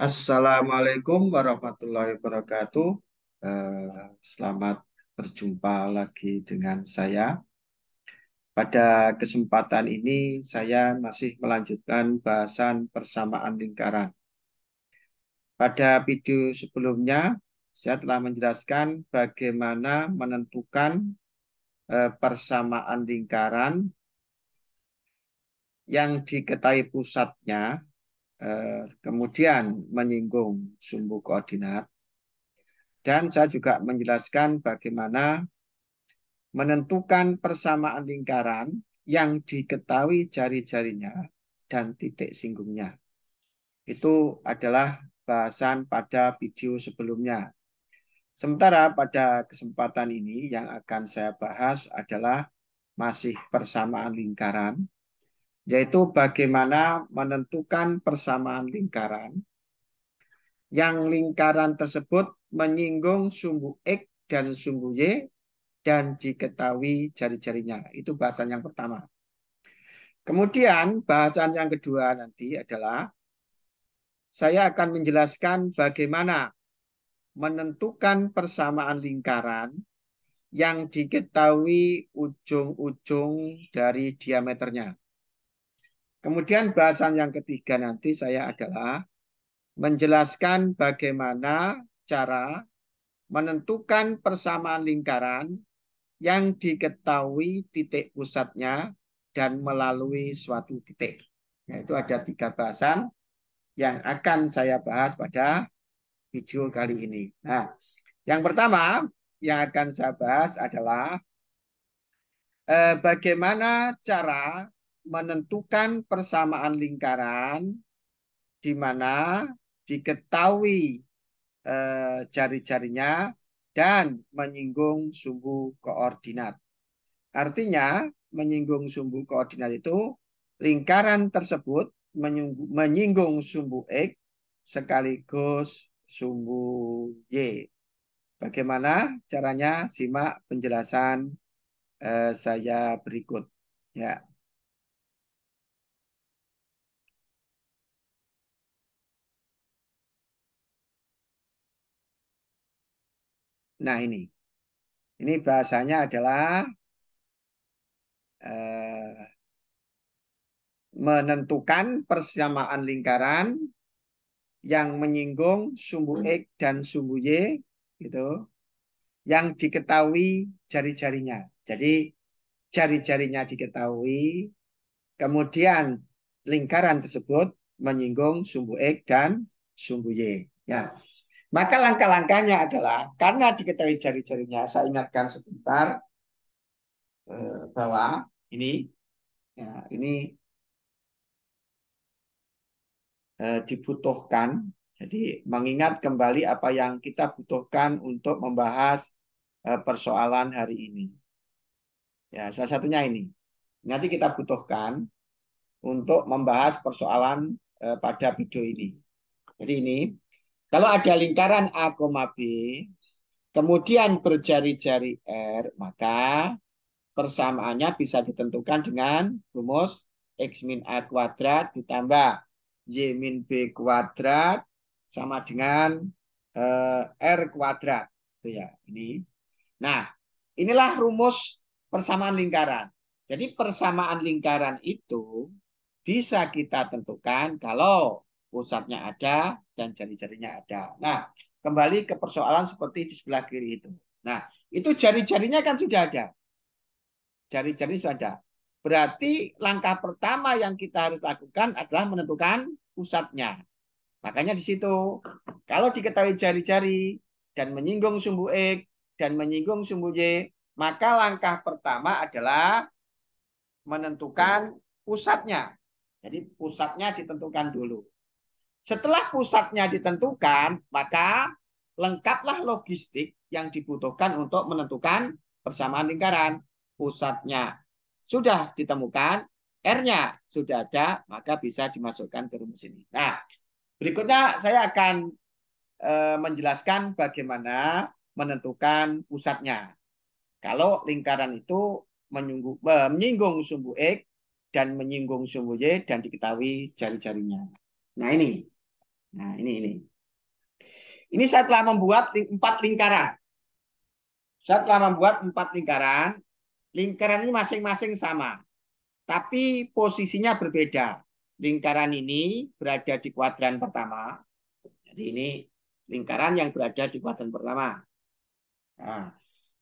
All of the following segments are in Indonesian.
Assalamualaikum warahmatullahi wabarakatuh. Eh, selamat berjumpa lagi dengan saya. Pada kesempatan ini, saya masih melanjutkan bahasan persamaan lingkaran. Pada video sebelumnya, saya telah menjelaskan bagaimana menentukan eh, persamaan lingkaran yang diketahui pusatnya Eh, kemudian menyinggung sumbu koordinat. Dan saya juga menjelaskan bagaimana menentukan persamaan lingkaran yang diketahui jari-jarinya dan titik singgungnya. Itu adalah bahasan pada video sebelumnya. Sementara pada kesempatan ini yang akan saya bahas adalah masih persamaan lingkaran yaitu bagaimana menentukan persamaan lingkaran yang lingkaran tersebut menyinggung sumbu X dan sumbu Y dan diketahui jari-jarinya. Itu bahasan yang pertama. Kemudian bahasan yang kedua nanti adalah saya akan menjelaskan bagaimana menentukan persamaan lingkaran yang diketahui ujung-ujung dari diameternya. Kemudian bahasan yang ketiga nanti saya adalah menjelaskan bagaimana cara menentukan persamaan lingkaran yang diketahui titik pusatnya dan melalui suatu titik. Nah, itu ada tiga bahasan yang akan saya bahas pada video kali ini. Nah, yang pertama yang akan saya bahas adalah eh, bagaimana cara menentukan persamaan lingkaran di mana diketahui e, jari-jarinya dan menyinggung sumbu koordinat. Artinya, menyinggung sumbu koordinat itu lingkaran tersebut menyinggung sumbu X sekaligus sumbu Y. Bagaimana caranya? Simak penjelasan eh, saya berikut. Ya. Nah ini, ini bahasanya adalah eh, menentukan persamaan lingkaran yang menyinggung sumbu X dan sumbu Y gitu yang diketahui jari-jarinya. Jadi jari-jarinya diketahui kemudian lingkaran tersebut menyinggung sumbu X dan sumbu Y. Ya. Maka langkah-langkahnya adalah karena diketahui jari-jarinya, saya ingatkan sebentar eh, bahwa ini ya, ini eh, dibutuhkan. Jadi mengingat kembali apa yang kita butuhkan untuk membahas eh, persoalan hari ini. Ya, salah satunya ini. Nanti kita butuhkan untuk membahas persoalan pada video ini. Jadi ini kalau ada lingkaran A, B, kemudian berjari-jari R, maka persamaannya bisa ditentukan dengan rumus X min A kuadrat ditambah Y min B kuadrat sama dengan eh, R kuadrat. Itu ya, ini. Nah, inilah rumus persamaan lingkaran. Jadi persamaan lingkaran itu bisa kita tentukan kalau pusatnya ada dan jari-jarinya ada. Nah, kembali ke persoalan seperti di sebelah kiri itu. Nah, itu jari-jarinya kan sudah ada. Jari-jari sudah ada. Berarti langkah pertama yang kita harus lakukan adalah menentukan pusatnya. Makanya di situ, kalau diketahui jari-jari dan menyinggung sumbu X dan menyinggung sumbu Y, maka langkah pertama adalah menentukan pusatnya. Jadi pusatnya ditentukan dulu. Setelah pusatnya ditentukan, maka lengkaplah logistik yang dibutuhkan untuk menentukan persamaan lingkaran. Pusatnya sudah ditemukan, R-nya sudah ada, maka bisa dimasukkan ke rumus ini. Nah, berikutnya saya akan e, menjelaskan bagaimana menentukan pusatnya. Kalau lingkaran itu menyinggung, menyinggung sumbu X dan menyinggung sumbu Y dan diketahui jari-jarinya. Nah ini, nah ini ini. Ini saya telah membuat empat lingkaran. Saya telah membuat empat lingkaran. Lingkaran ini masing-masing sama, tapi posisinya berbeda. Lingkaran ini berada di kuadran pertama. Jadi ini lingkaran yang berada di kuadran pertama. Nah,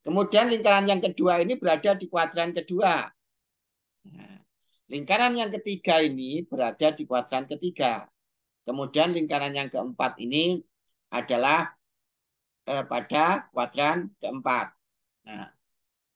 kemudian lingkaran yang kedua ini berada di kuadran kedua. Nah, lingkaran yang ketiga ini berada di kuadran ketiga. Kemudian lingkaran yang keempat ini adalah eh, pada kuadran keempat. Nah,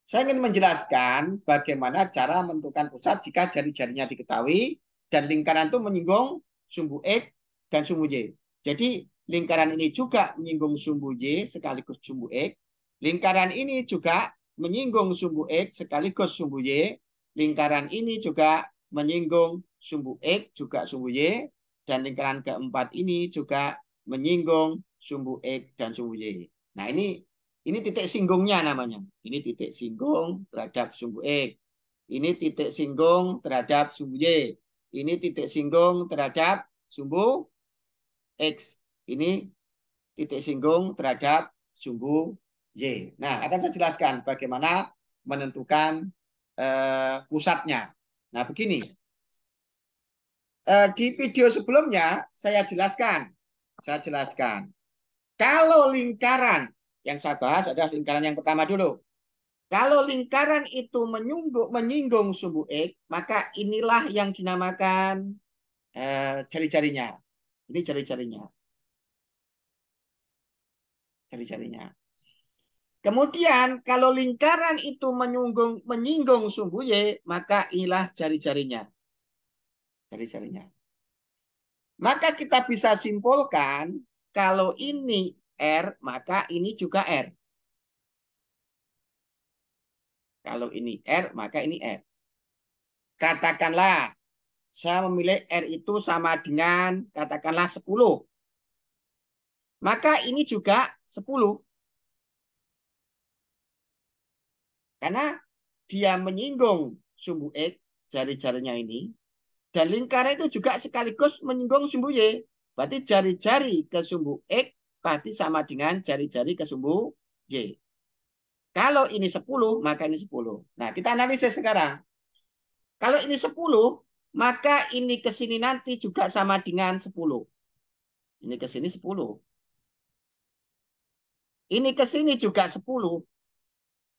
saya ingin menjelaskan bagaimana cara menentukan pusat jika jari-jarinya diketahui dan lingkaran itu menyinggung sumbu X dan sumbu Y. Jadi lingkaran ini juga menyinggung sumbu Y sekaligus sumbu X. Lingkaran ini juga menyinggung sumbu X sekaligus sumbu Y. Lingkaran ini juga menyinggung sumbu X juga sumbu Y dan lingkaran keempat ini juga menyinggung sumbu X dan sumbu Y. Nah ini ini titik singgungnya namanya. Ini titik singgung terhadap sumbu X. Ini titik singgung terhadap sumbu Y. Ini titik singgung terhadap sumbu X. Ini titik singgung terhadap sumbu Y. Nah akan saya jelaskan bagaimana menentukan uh, pusatnya. Nah begini eh, di video sebelumnya saya jelaskan, saya jelaskan. Kalau lingkaran yang saya bahas adalah lingkaran yang pertama dulu. Kalau lingkaran itu menyunggu, menyinggung sumbu X, maka inilah yang dinamakan eh, jari-jarinya. Ini jari-jarinya. Jari-jarinya. Kemudian kalau lingkaran itu menyunggung, menyinggung sumbu Y, maka inilah jari-jarinya cari-carinya. Maka kita bisa simpulkan kalau ini R, maka ini juga R. Kalau ini R, maka ini R. Katakanlah, saya memilih R itu sama dengan, katakanlah 10. Maka ini juga 10. Karena dia menyinggung sumbu X, jari-jarinya ini. Dan lingkaran itu juga sekaligus menyinggung sumbu Y. Berarti jari-jari ke sumbu X berarti sama dengan jari-jari ke sumbu Y. Kalau ini 10, maka ini 10. Nah, kita analisis sekarang. Kalau ini 10, maka ini ke sini nanti juga sama dengan 10. Ini ke sini 10. Ini ke sini juga 10.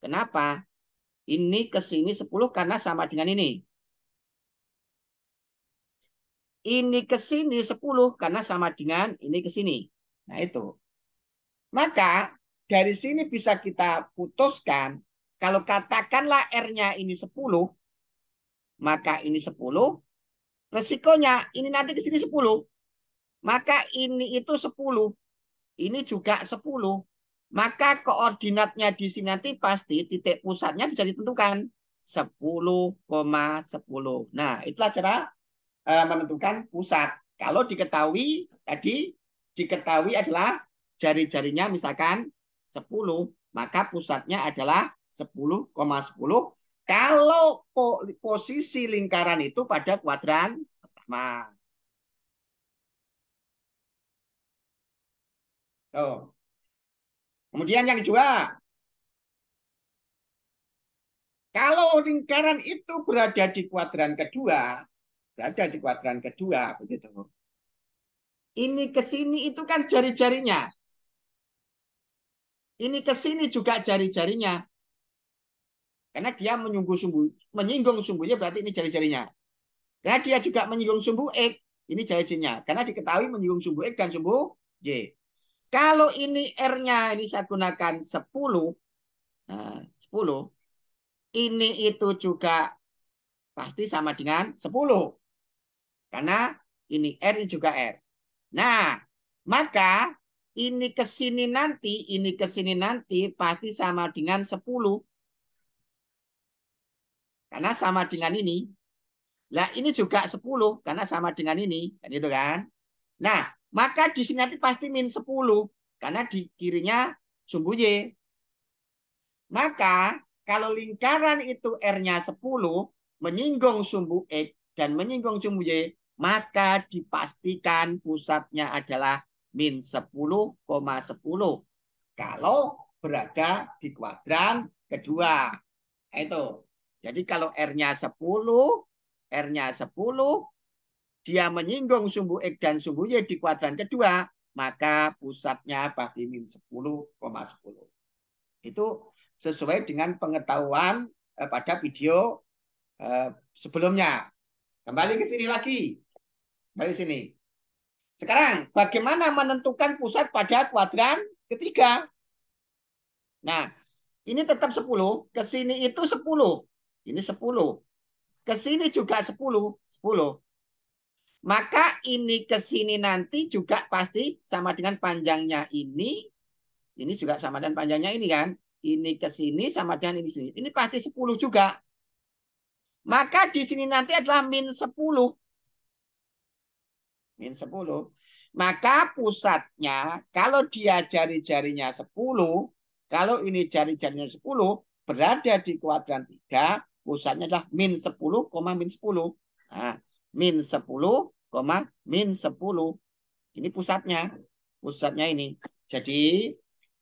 Kenapa? Ini ke sini 10 karena sama dengan ini ini ke sini 10 karena sama dengan ini ke sini. Nah, itu. Maka dari sini bisa kita putuskan kalau katakanlah R-nya ini 10 maka ini 10 resikonya ini nanti ke sini 10 maka ini itu 10 ini juga 10 maka koordinatnya di sini nanti pasti titik pusatnya bisa ditentukan 10,10. 10. Nah, itulah cara Eh, menentukan pusat. Kalau diketahui tadi diketahui adalah jari-jarinya misalkan 10, maka pusatnya adalah 10,10. 10. Kalau posisi lingkaran itu pada kuadran pertama. Tuh. Kemudian yang kedua, kalau lingkaran itu berada di kuadran kedua, berada di kuadran kedua begitu. Ini ke sini itu kan jari-jarinya. Ini ke sini juga jari-jarinya. Karena dia menyungguh sumbu, menyinggung sumbunya berarti ini jari-jarinya. Karena dia juga menyinggung sumbu X, ini jari-jarinya. Karena diketahui menyinggung sumbu X dan sumbu Y. Kalau ini R-nya ini saya gunakan 10, nah, 10, ini itu juga pasti sama dengan 10. Karena ini R ini juga R. Nah, maka ini ke sini nanti, ini ke sini nanti pasti sama dengan 10. Karena sama dengan ini. Nah, ini juga 10 karena sama dengan ini. Kan itu kan? Nah, maka di sini nanti pasti min 10 karena di kirinya sumbu Y. Maka kalau lingkaran itu R-nya 10 menyinggung sumbu X dan menyinggung sumbu Y, maka dipastikan pusatnya adalah min 10,10 ,10 kalau berada di kuadran kedua. Nah, itu. Jadi kalau R-nya 10, R-nya 10, dia menyinggung sumbu X dan sumbu Y di kuadran kedua, maka pusatnya pasti min 10,10. 10. Itu sesuai dengan pengetahuan eh, pada video eh, sebelumnya. Kembali ke sini lagi. Mari sini. Sekarang, bagaimana menentukan pusat pada kuadran ketiga? Nah, ini tetap 10. Ke sini itu 10. Ini 10. Ke sini juga 10. 10. Maka ini ke sini nanti juga pasti sama dengan panjangnya ini. Ini juga sama dengan panjangnya ini kan. Ini ke sini sama dengan ini sini. Ini pasti 10 juga. Maka di sini nanti adalah min 10 min 10, maka pusatnya kalau dia jari-jarinya 10, kalau ini jari-jarinya 10, berada di kuadran 3, pusatnya adalah min 10, min 10. Nah, min 10, min 10. Ini pusatnya. Pusatnya ini. Jadi,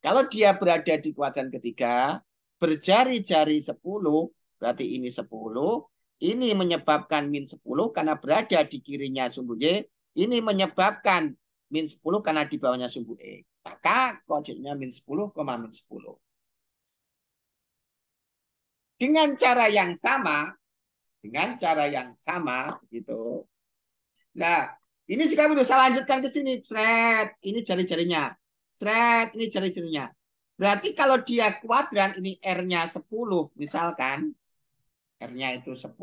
kalau dia berada di kuadran ketiga, berjari-jari 10, berarti ini 10. Ini menyebabkan min 10 karena berada di kirinya sumbu Y, ini menyebabkan min 10 karena di bawahnya sumbu E. Maka kojeknya min 10, min 10. Dengan cara yang sama, dengan cara yang sama, gitu. Nah, ini juga butuh saya lanjutkan ke sini. Sret, ini jari-jarinya. Sret, ini jari-jarinya. Berarti kalau dia kuadran, ini R-nya 10, misalkan. R-nya itu 10,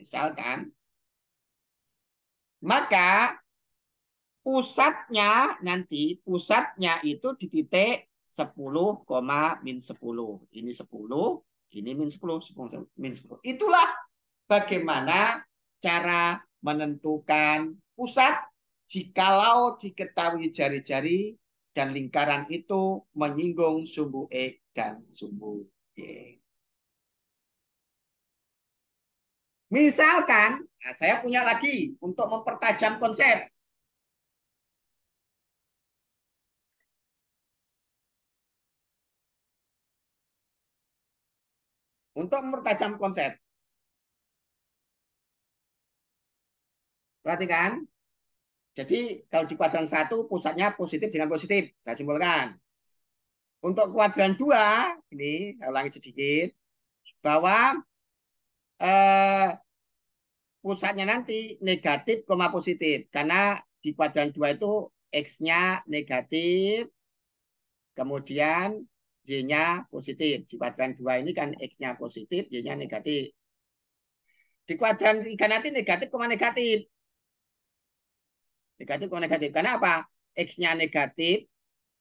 misalkan. Maka pusatnya nanti pusatnya itu di titik 10, min 10. Ini 10, ini min 10, 10, 10, min 10. Itulah bagaimana cara menentukan pusat jikalau diketahui jari-jari dan lingkaran itu menyinggung sumbu X dan sumbu Y. Misalkan, nah saya punya lagi untuk mempertajam konsep. Untuk mempertajam konsep. Perhatikan. Jadi kalau di kuadran satu pusatnya positif dengan positif. Saya simpulkan. Untuk kuadran dua ini saya ulangi sedikit. Bahwa eh, pusatnya nanti negatif koma positif karena di kuadran dua itu x-nya negatif kemudian y-nya positif. Di kuadran dua ini kan x-nya positif, y-nya negatif. Di kuadran 3 nanti negatif koma negatif. Negatif koma negatif. Karena apa? X-nya negatif,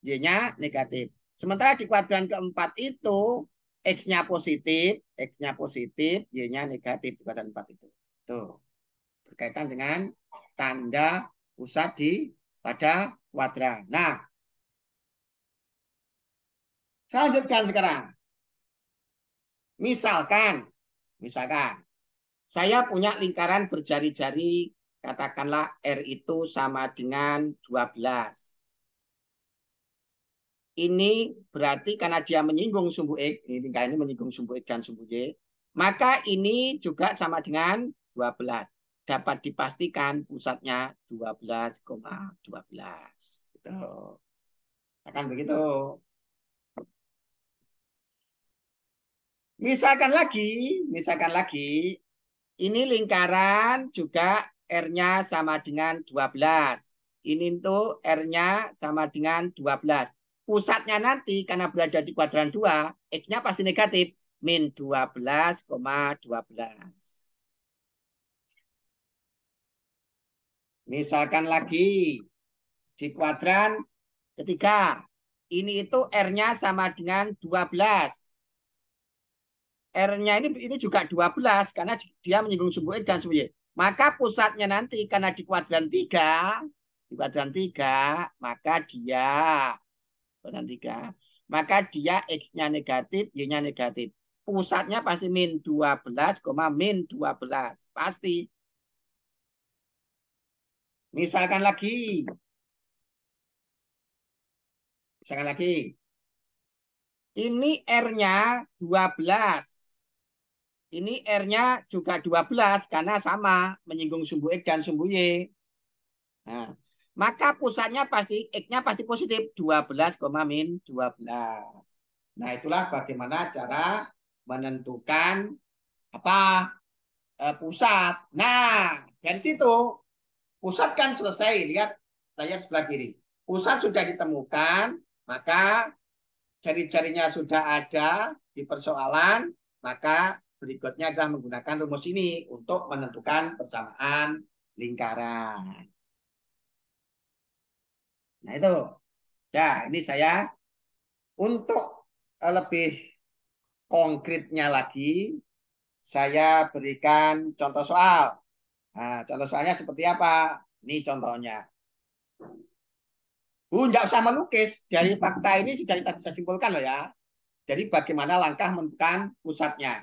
Y-nya negatif. Sementara di kuadran keempat itu X-nya positif, X-nya positif, Y-nya negatif di kuadran empat itu. Tuh. Gitu. Berkaitan dengan tanda pusat di pada kuadran. Nah, lanjutkan sekarang. Misalkan, misalkan saya punya lingkaran berjari-jari, katakanlah R itu sama dengan 12. Ini berarti karena dia menyinggung sumbu X, ini lingkaran ini menyinggung sumbu X dan sumbu Y, maka ini juga sama dengan 12. Dapat dipastikan pusatnya 12,12. ,12. Gitu. Hmm. Akan begitu. Misalkan lagi, misalkan lagi, ini lingkaran juga R-nya sama dengan 12. Ini tuh R-nya sama dengan 12. Pusatnya nanti karena berada di kuadran 2, X-nya pasti negatif. Min 12,12. 12. Misalkan lagi di kuadran ketiga. Ini itu R-nya sama dengan 12. R-nya ini ini juga 12 karena dia menyinggung sumbu X dan sumbu Y. Maka pusatnya nanti karena di kuadran 3, di kuadran 3, maka dia kuadran 3, maka dia X-nya negatif, Y-nya negatif. Pusatnya pasti min 12, min 12. Pasti. Misalkan lagi. Misalkan lagi. Ini R-nya 12. Ini R-nya juga 12 karena sama menyinggung sumbu X dan sumbu Y. Nah, maka pusatnya pasti X-nya pasti positif 12, min 12. Nah, itulah bagaimana cara menentukan apa? Eh, pusat. Nah, dari situ Pusat kan selesai, lihat layar sebelah kiri. Pusat sudah ditemukan, maka jari-jarinya sudah ada di persoalan, maka berikutnya adalah menggunakan rumus ini untuk menentukan persamaan lingkaran. Nah itu. Ya, ini saya untuk eh, lebih konkretnya lagi, saya berikan contoh soal. Nah, contoh soalnya seperti apa? Ini contohnya. Bu, enggak usah melukis. Dari fakta ini sudah kita bisa simpulkan loh ya. Jadi bagaimana langkah menemukan pusatnya.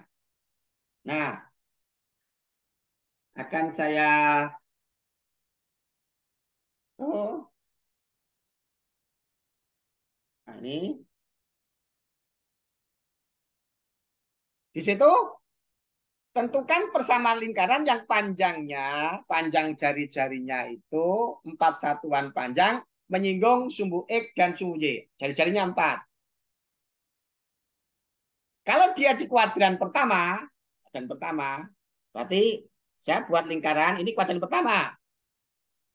Nah, akan saya oh nah, ini di situ tentukan persamaan lingkaran yang panjangnya, panjang jari-jarinya itu empat satuan panjang menyinggung sumbu X dan sumbu Y. Jari-jarinya empat. Kalau dia di kuadran pertama, dan pertama, berarti saya buat lingkaran, ini kuadran pertama.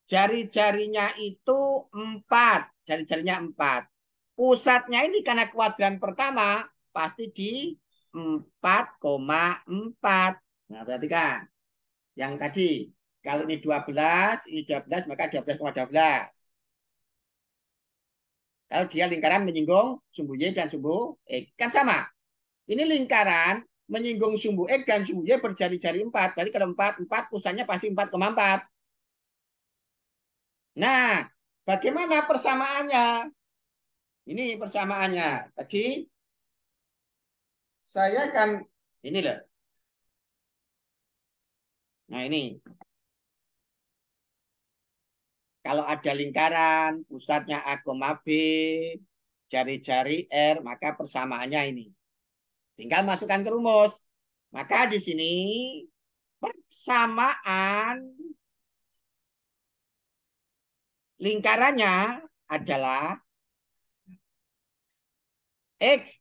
Jari-jarinya itu empat, jari-jarinya empat. Pusatnya ini karena kuadran pertama, pasti di 4,4. Nah, perhatikan. Yang tadi, kalau ini 12, ini 12, maka 12,12. 12. Kalau dia lingkaran menyinggung sumbu Y dan sumbu X. Kan sama. Ini lingkaran menyinggung sumbu X dan sumbu Y berjari-jari 4. Berarti kalau 4, 4 pusatnya pasti 4,4. Nah, bagaimana persamaannya? Ini persamaannya. Tadi saya kan ini lah. Nah ini. Kalau ada lingkaran, pusatnya A, B, jari-jari R, maka persamaannya ini. Tinggal masukkan ke rumus. Maka di sini persamaan lingkarannya adalah X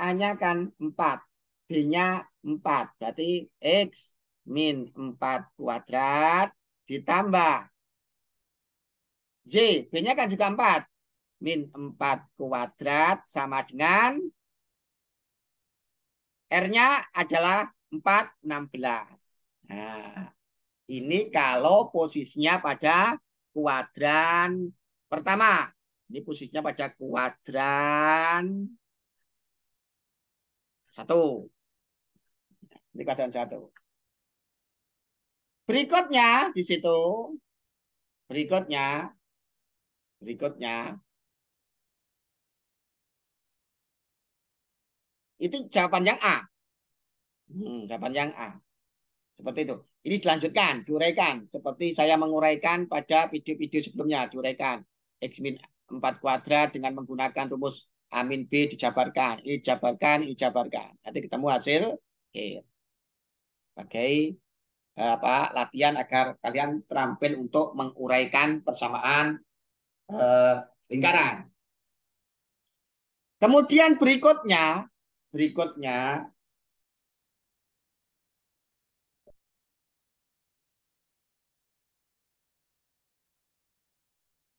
A-nya kan 4. B-nya 4. Berarti X min 4 kuadrat ditambah. Z, B-nya kan juga 4. Min 4 kuadrat sama dengan R-nya adalah 4, 16. Nah, ini kalau posisinya pada kuadran pertama. Ini posisinya pada kuadran satu. Ini keadaan satu. Berikutnya di situ. Berikutnya. Berikutnya. Itu jawaban yang A. Hmm, jawaban yang A. Seperti itu. Ini dilanjutkan, diuraikan. Seperti saya menguraikan pada video-video sebelumnya. Diuraikan. X 4 kuadrat dengan menggunakan rumus Amin B dijabarkan, dijabarkan, dijabarkan. Nanti ketemu hasil akhir. Pakai eh, apa latihan agar kalian terampil untuk menguraikan persamaan eh, lingkaran. Kemudian berikutnya, berikutnya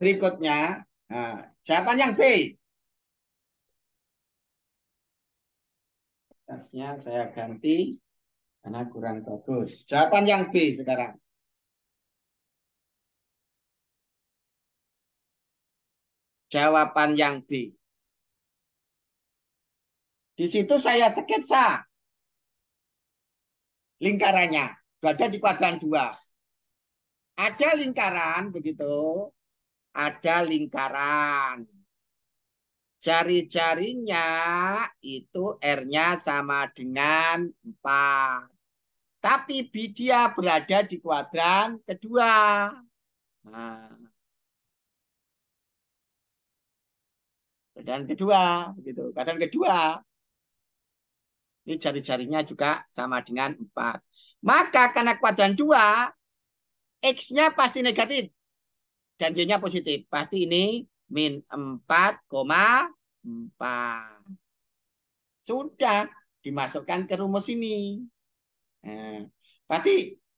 berikutnya nah, jawaban yang B tasnya saya ganti karena kurang bagus. Jawaban yang B sekarang. Jawaban yang B. Di situ saya sketsa lingkarannya. Berada di kuadran dua. Ada lingkaran begitu. Ada lingkaran. Jari-jarinya itu R-nya sama dengan 4. Tapi Bidia berada di kuadran kedua. Nah. Kuadran kedua, begitu. Kuadran kedua. Ini jari-jarinya juga sama dengan 4. Maka karena kuadran 2, X-nya pasti negatif. Dan Y-nya positif. Pasti ini min 4,4. Sudah dimasukkan ke rumus ini. Nah, berarti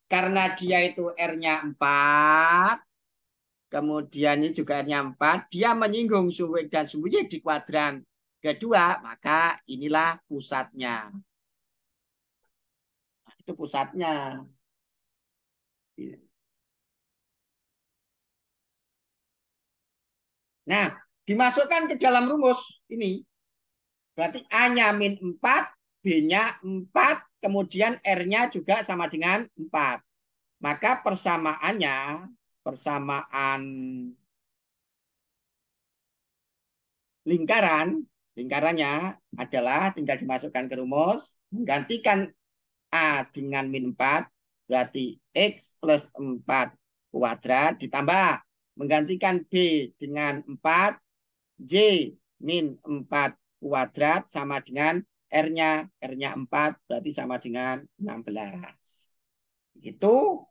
karena dia itu R-nya 4, kemudian ini juga R-nya 4, dia menyinggung sumbu dan y di kuadran kedua, maka inilah pusatnya. Nah, itu pusatnya. Nah, dimasukkan ke dalam rumus ini. Berarti A-nya min 4, B-nya 4, kemudian R-nya juga sama dengan 4. Maka persamaannya, persamaan lingkaran, lingkarannya adalah tinggal dimasukkan ke rumus, menggantikan A dengan min 4, berarti X plus 4 kuadrat ditambah Menggantikan B dengan 4. J min 4 kuadrat sama dengan R-nya. R-nya 4 berarti sama dengan 16. Itu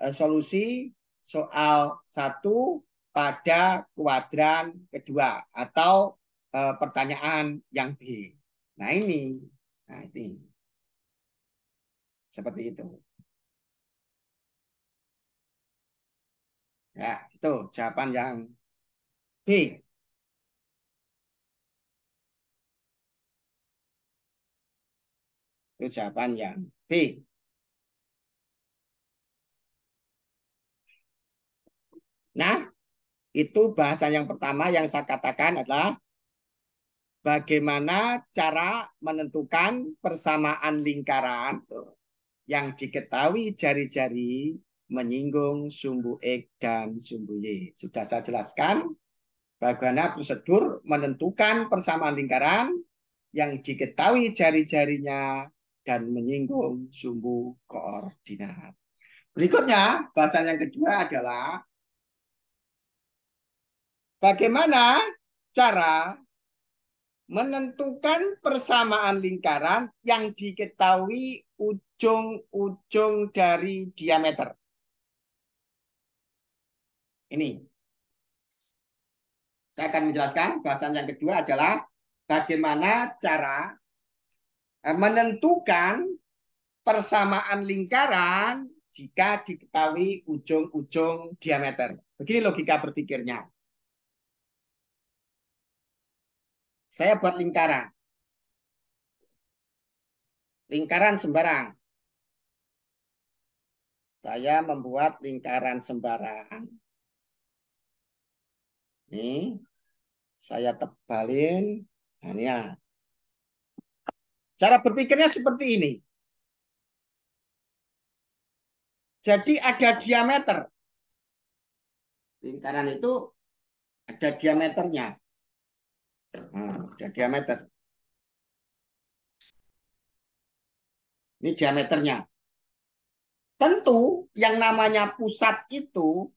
eh, solusi soal 1 pada kuadran kedua atau eh, pertanyaan yang B. Nah ini. Nah ini. Seperti itu. Ya, itu jawaban yang B. Itu jawaban yang B. Nah, itu bahasan yang pertama yang saya katakan adalah bagaimana cara menentukan persamaan lingkaran yang diketahui jari-jari menyinggung sumbu X e dan sumbu Y. Sudah saya jelaskan bagaimana prosedur menentukan persamaan lingkaran yang diketahui jari-jarinya dan menyinggung sumbu koordinat. Berikutnya, bahasan yang kedua adalah bagaimana cara menentukan persamaan lingkaran yang diketahui ujung-ujung dari diameter. Ini. Saya akan menjelaskan bahasan yang kedua adalah bagaimana cara eh, menentukan persamaan lingkaran jika diketahui ujung-ujung diameter. Begini logika berpikirnya. Saya buat lingkaran. Lingkaran sembarang. Saya membuat lingkaran sembarang. Ini saya tebalin. Nah, ini ya. Cara berpikirnya seperti ini. Jadi ada diameter. Lingkaran itu ada diameternya. Nah, ada diameter. Ini diameternya. Tentu yang namanya pusat itu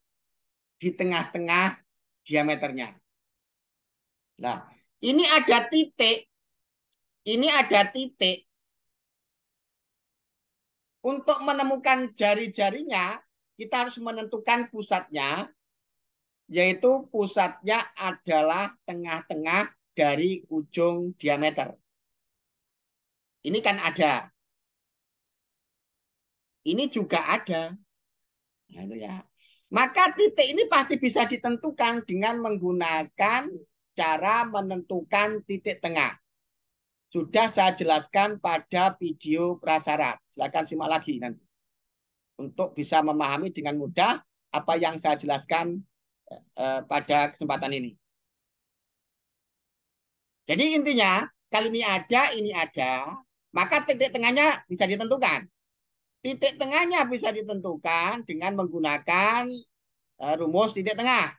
di tengah-tengah diameternya. Nah, ini ada titik, ini ada titik. Untuk menemukan jari-jarinya, kita harus menentukan pusatnya, yaitu pusatnya adalah tengah-tengah dari ujung diameter. Ini kan ada. Ini juga ada. Nah, itu ya. Maka titik ini pasti bisa ditentukan dengan menggunakan cara menentukan titik tengah. Sudah saya jelaskan pada video prasyarat. Silakan simak lagi nanti. Untuk bisa memahami dengan mudah apa yang saya jelaskan eh, pada kesempatan ini. Jadi intinya, kalau ini ada, ini ada, maka titik tengahnya bisa ditentukan titik tengahnya bisa ditentukan dengan menggunakan eh, rumus titik tengah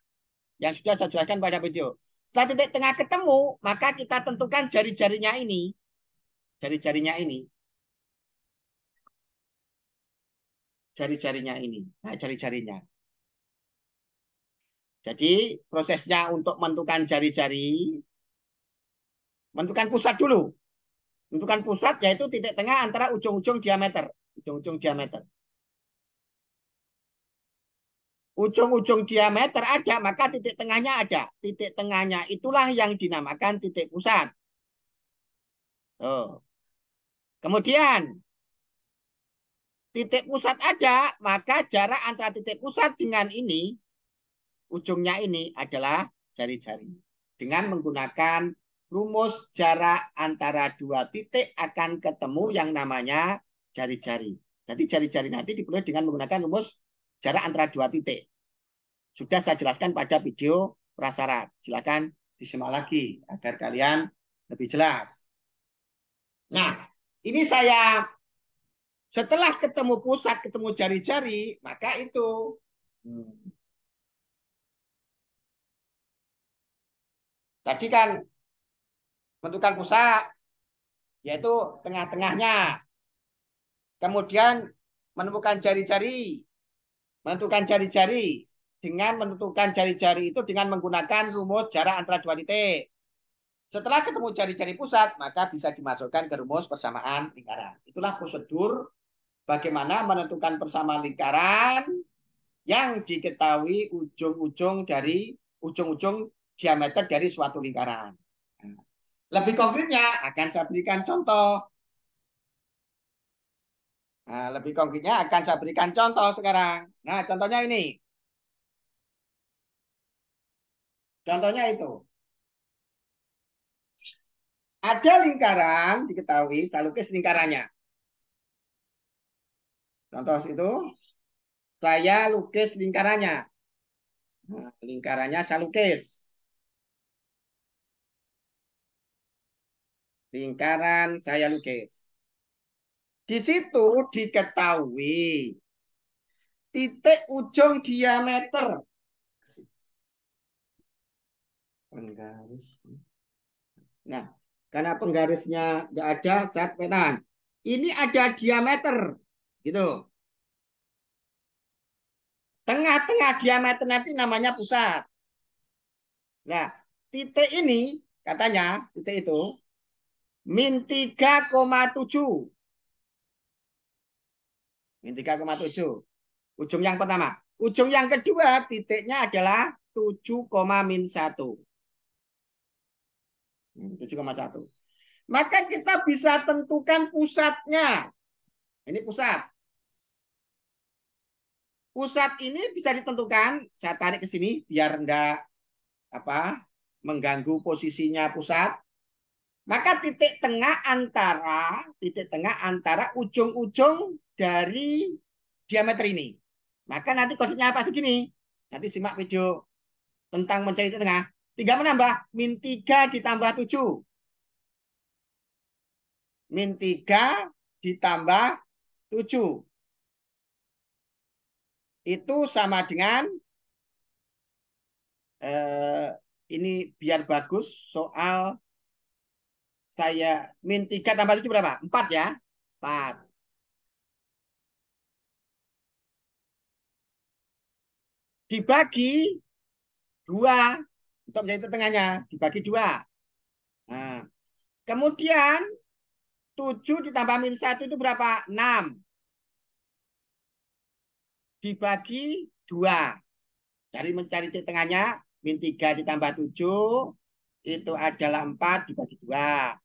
yang sudah saya jelaskan pada video. Setelah titik tengah ketemu, maka kita tentukan jari-jarinya ini. Jari-jarinya ini. Jari-jarinya ini. Nah, jari-jarinya. Jadi prosesnya untuk menentukan jari-jari, menentukan pusat dulu. Menentukan pusat yaitu titik tengah antara ujung-ujung diameter ujung-ujung diameter. Ujung-ujung diameter ada, maka titik tengahnya ada. Titik tengahnya itulah yang dinamakan titik pusat. Tuh. Kemudian, titik pusat ada, maka jarak antara titik pusat dengan ini, ujungnya ini adalah jari-jari. Dengan menggunakan rumus jarak antara dua titik akan ketemu yang namanya jari-jari. Jadi jari-jari nanti diperoleh dengan menggunakan rumus jarak antara dua titik. Sudah saya jelaskan pada video prasyarat. Silakan disimak lagi agar kalian lebih jelas. Nah, ini saya setelah ketemu pusat, ketemu jari-jari, maka itu hmm. tadi kan bentukan pusat yaitu tengah-tengahnya Kemudian menemukan jari-jari. Menentukan jari-jari. Dengan menentukan jari-jari itu dengan menggunakan rumus jarak antara dua titik. Setelah ketemu jari-jari pusat, maka bisa dimasukkan ke rumus persamaan lingkaran. Itulah prosedur bagaimana menentukan persamaan lingkaran yang diketahui ujung-ujung dari ujung-ujung diameter dari suatu lingkaran. Nah, lebih konkretnya akan saya berikan contoh Nah, lebih konkretnya akan saya berikan contoh sekarang. Nah, contohnya ini. Contohnya itu. Ada lingkaran, diketahui, saya lukis lingkarannya. Contoh itu, saya lukis lingkarannya. Nah, lingkarannya saya lukis. Lingkaran saya lukis. Di situ diketahui titik ujung diameter. Penggaris. Nah, karena penggarisnya tidak ada, saat petan. Ini ada diameter, gitu. Tengah-tengah diameter nanti namanya pusat. Nah, titik ini katanya titik itu min 3,7 ini 3,7. Ujung yang pertama. Ujung yang kedua titiknya adalah 7, min 1. 7,1. Hmm, Maka kita bisa tentukan pusatnya. Ini pusat. Pusat ini bisa ditentukan. Saya tarik ke sini biar enggak apa mengganggu posisinya pusat. Maka titik tengah antara titik tengah antara ujung-ujung dari diameter ini. Maka nanti konsepnya apa segini? Nanti simak video tentang mencari titik tengah. 3 menambah. Min 3 ditambah 7. Min 3 ditambah 7. Itu sama dengan eh, ini biar bagus soal saya min 3 tambah 7 berapa? 4 ya. 4. dibagi dua untuk menjadi tengahnya dibagi dua. Nah, kemudian tujuh ditambah minus satu itu berapa? enam Dibagi dua Cari mencari titik tengahnya. Min 3 ditambah tujuh Itu adalah empat dibagi dua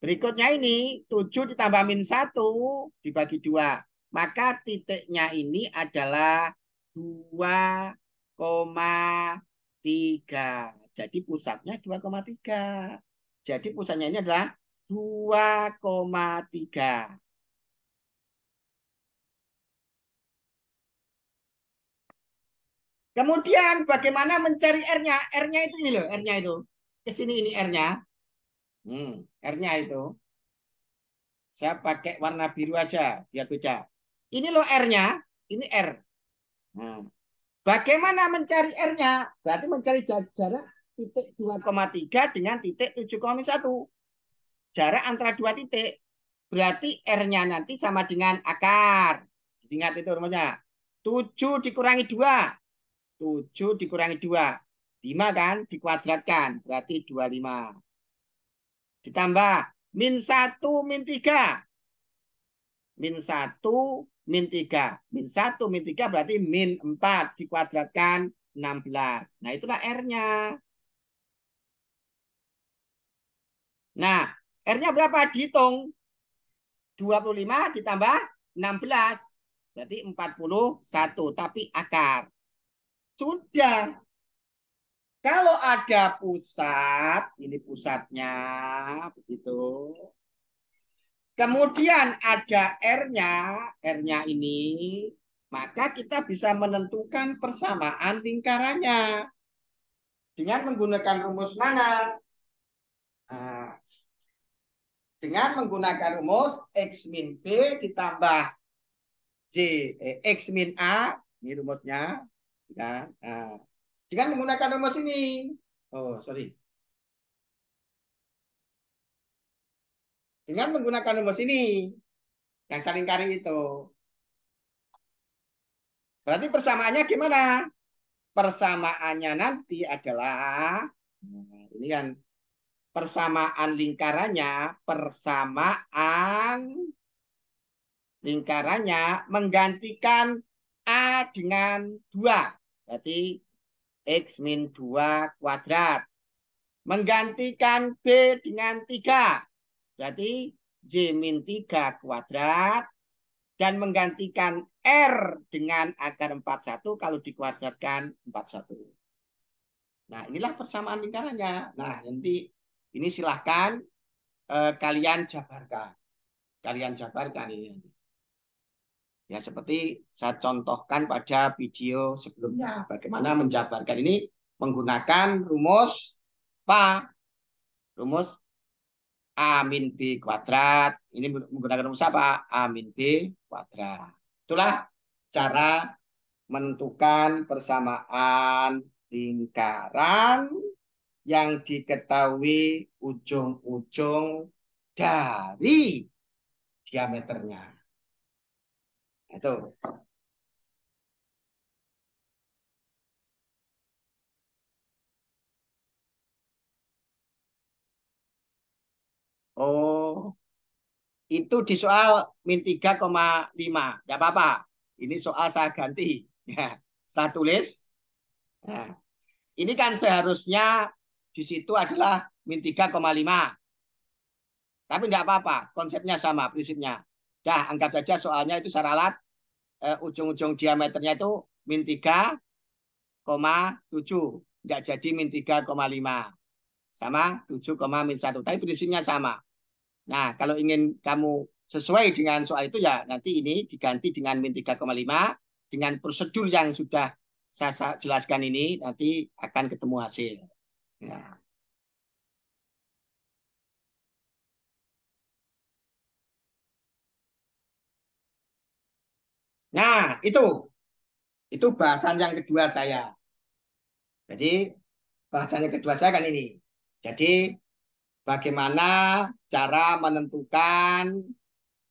Berikutnya ini tujuh ditambah min satu dibagi dua Maka titiknya ini adalah 2,3. Jadi pusatnya 2,3. Jadi pusatnya ini adalah 2,3. Kemudian bagaimana mencari R-nya? R-nya itu ini loh, R-nya itu. Ke sini ini R-nya. Hmm, R-nya itu. Saya pakai warna biru aja, biar beda. Ini loh R-nya, ini R. Hmm. bagaimana mencari R-nya? Berarti mencari jarak titik 2,3 dengan titik 7,1. Jarak antara dua titik. Berarti R-nya nanti sama dengan akar. Ingat itu rumusnya. 7 dikurangi 2. 7 dikurangi 2. 5 kan dikuadratkan. Berarti 25. Ditambah min 1 min 3. Min 1 min 3. Min 1, min 3 berarti min 4 dikuadratkan 16. Nah, itulah R-nya. Nah, R-nya berapa? Dihitung. 25 ditambah 16. Berarti 41, tapi akar. Sudah. Kalau ada pusat, ini pusatnya, begitu. Kemudian ada R-nya, R-nya ini, maka kita bisa menentukan persamaan lingkarannya dengan menggunakan rumus mana? Nah, dengan menggunakan rumus x min b ditambah j eh, x min a, ini rumusnya, ya. Nah, dengan menggunakan rumus ini. Oh, sorry. dengan menggunakan rumus ini yang saling kari itu. Berarti persamaannya gimana? Persamaannya nanti adalah nah, ini kan persamaan lingkarannya, persamaan lingkarannya menggantikan A dengan dua Berarti X min dua kuadrat. Menggantikan B dengan tiga. Berarti J min 3 kuadrat dan menggantikan R dengan akar 41 kalau dikuadratkan 41. Nah, inilah persamaan lingkarannya. Nah, nanti ini silahkan eh, kalian jabarkan. Kalian jabarkan ini Ya, seperti saya contohkan pada video sebelumnya. Ya. Bagaimana menjabarkan ini menggunakan rumus PA. Rumus A min B kuadrat. Ini menggunakan rumus apa? A min B kuadrat. Itulah cara menentukan persamaan lingkaran yang diketahui ujung-ujung dari diameternya. Itu. Oh, itu di soal min 3,5. Ya apa-apa. Ini soal saya ganti. Ya, saya tulis. Nah, ini kan seharusnya di situ adalah min 3,5. Tapi tidak apa-apa. Konsepnya sama, prinsipnya. Dah, anggap saja soalnya itu secara alat. Eh, ujung-ujung diameternya itu min 3,7. Tidak jadi min 3,5. Sama 7, min 1. Tapi prinsipnya sama. Nah, kalau ingin kamu sesuai dengan soal itu ya nanti ini diganti dengan min 3,5 dengan prosedur yang sudah saya jelaskan ini nanti akan ketemu hasil. Hmm. Nah. Nah, itu. Itu bahasan yang kedua saya. Jadi, bahasan yang kedua saya kan ini. Jadi, bagaimana cara menentukan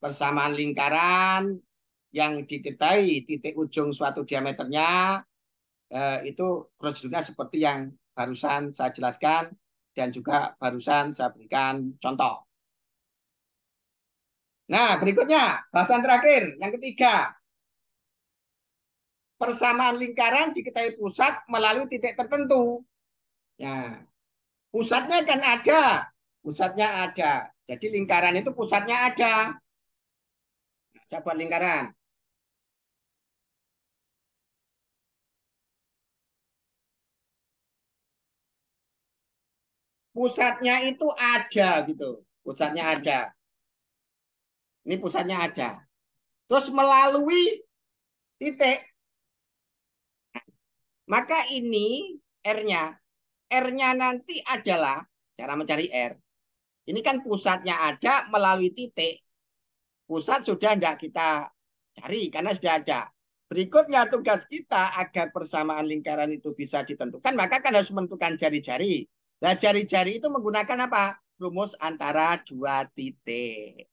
persamaan lingkaran yang diketahui titik ujung suatu diameternya eh, itu prosedurnya seperti yang barusan saya jelaskan dan juga barusan saya berikan contoh. Nah, berikutnya bahasan terakhir yang ketiga. Persamaan lingkaran diketahui pusat melalui titik tertentu. Ya. Pusatnya kan ada pusatnya ada. Jadi lingkaran itu pusatnya ada. Nah, saya buat lingkaran. Pusatnya itu ada gitu. Pusatnya ada. Ini pusatnya ada. Terus melalui titik. Maka ini R-nya. R-nya nanti adalah cara mencari R ini kan pusatnya ada melalui titik. Pusat sudah tidak kita cari karena sudah ada. Berikutnya tugas kita agar persamaan lingkaran itu bisa ditentukan, maka kan harus menentukan jari-jari. Nah, jari-jari itu menggunakan apa? Rumus antara dua titik.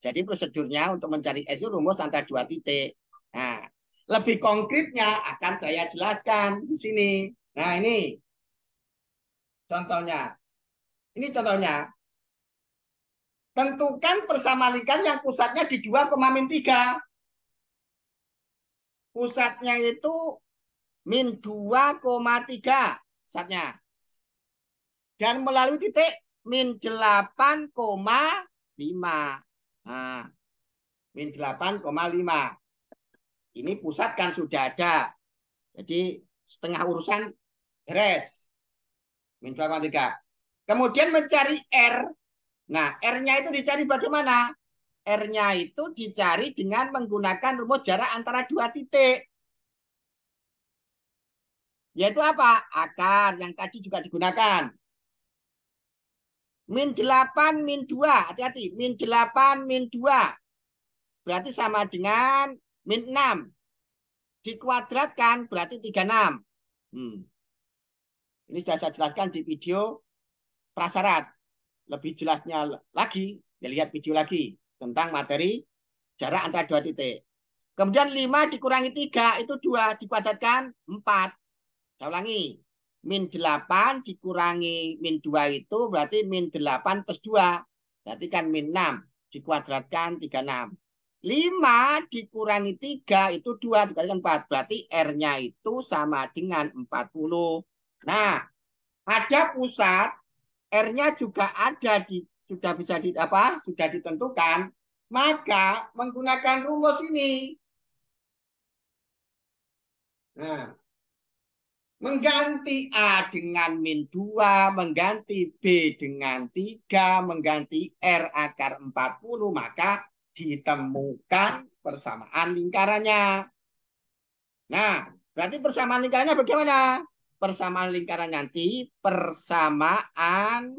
Jadi prosedurnya untuk mencari S itu rumus antara dua titik. Nah, lebih konkretnya akan saya jelaskan di sini. Nah, ini contohnya. Ini contohnya. Tentukan persamaan lingkar yang pusatnya di 2, min 3. Pusatnya itu min 2,3 pusatnya. Dan melalui titik min 8,5. Nah, min 8,5. Ini pusat kan sudah ada. Jadi setengah urusan beres. Min 2,3. Kemudian mencari R. Nah, R-nya itu dicari bagaimana? R-nya itu dicari dengan menggunakan rumus jarak antara dua titik. Yaitu apa? Akar yang tadi juga digunakan. Min 8, min 2. Hati-hati. Min 8, min 2. Berarti sama dengan min 6. Dikuadratkan berarti 36. Hmm. Ini sudah saya jelaskan di video prasyarat. Lebih jelasnya lagi, ya lihat video lagi tentang materi jarak antara dua titik. Kemudian 5 dikurangi 3 itu 2 dipadatkan 4. Saya ulangi. Min 8 dikurangi min 2 itu berarti min 8 plus 2. Berarti kan min 6 dikuadratkan 36. 5 dikurangi 3 itu 2 dikalikan 4. Berarti R-nya itu sama dengan 40. Nah, ada pusat R-nya juga ada di sudah bisa di apa sudah ditentukan, maka menggunakan rumus ini. Nah, mengganti A dengan min 2, mengganti B dengan 3, mengganti R akar 40, maka ditemukan persamaan lingkarannya. Nah, berarti persamaan lingkarannya bagaimana? persamaan lingkaran ganti, persamaan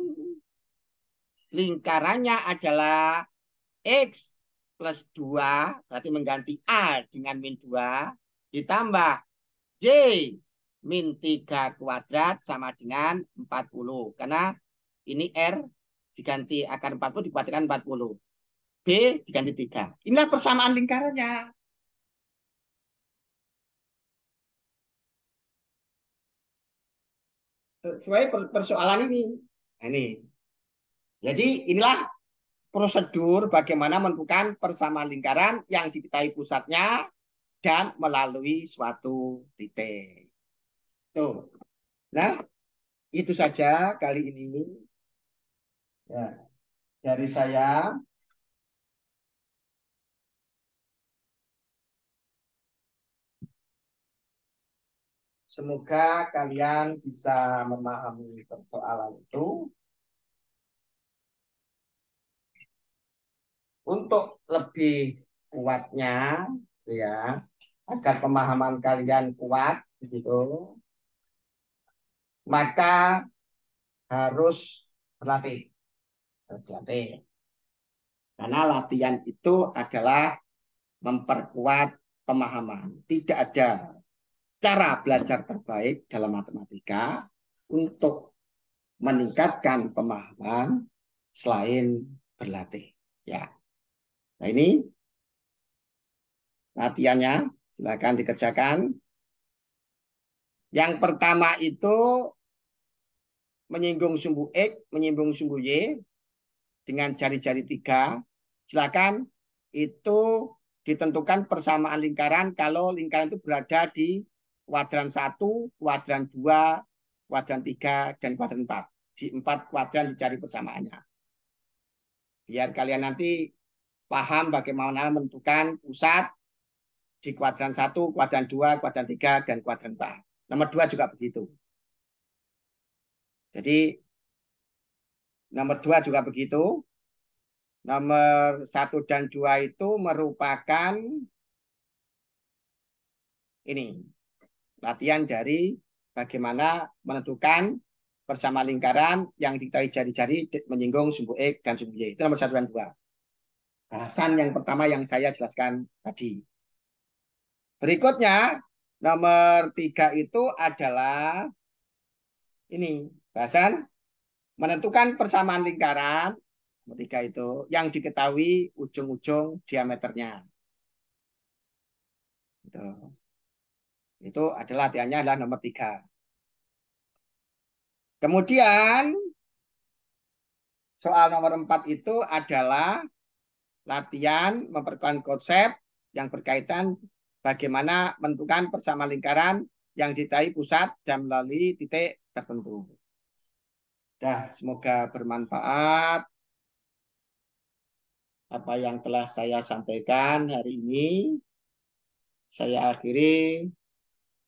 lingkarannya adalah X plus 2, berarti mengganti A dengan min 2, ditambah J min 3 kuadrat sama dengan 40. Karena ini R diganti akar 40 dikuadratkan 40. B diganti 3. Inilah persamaan lingkarannya. sesuai persoalan ini. Nah, ini. Jadi inilah prosedur bagaimana menentukan persamaan lingkaran yang diketahui pusatnya dan melalui suatu titik. Tuh. Nah, itu saja kali ini. Ya. Dari saya Semoga kalian bisa memahami persoalan itu. Untuk lebih kuatnya, gitu ya, agar pemahaman kalian kuat, gitu, maka harus berlatih. Harus berlatih. Karena latihan itu adalah memperkuat pemahaman. Tidak ada cara belajar terbaik dalam matematika untuk meningkatkan pemahaman selain berlatih. Ya. Nah ini latihannya silakan dikerjakan. Yang pertama itu menyinggung sumbu X, menyinggung sumbu Y dengan jari-jari tiga. Silakan itu ditentukan persamaan lingkaran kalau lingkaran itu berada di kuadran 1, kuadran 2, kuadran 3, dan kuadran 4. Di empat kuadran dicari persamaannya. Biar kalian nanti paham bagaimana menentukan pusat di kuadran 1, kuadran 2, kuadran 3, dan kuadran 4. Nomor 2 juga begitu. Jadi nomor 2 juga begitu. Nomor 1 dan 2 itu merupakan ini latihan dari bagaimana menentukan bersama lingkaran yang diketahui jari-jari menyinggung sumbu X dan sumbu Y. Itu nomor satu dan dua. Bahasan yang pertama yang saya jelaskan tadi. Berikutnya, nomor tiga itu adalah ini, bahasan menentukan persamaan lingkaran nomor tiga itu yang diketahui ujung-ujung diameternya. Gitu. Itu adalah latihannya adalah nomor tiga. Kemudian soal nomor empat itu adalah latihan memperkuat konsep yang berkaitan bagaimana menentukan persamaan lingkaran yang ditai pusat dan melalui titik tertentu. Dah, semoga bermanfaat apa yang telah saya sampaikan hari ini. Saya akhiri.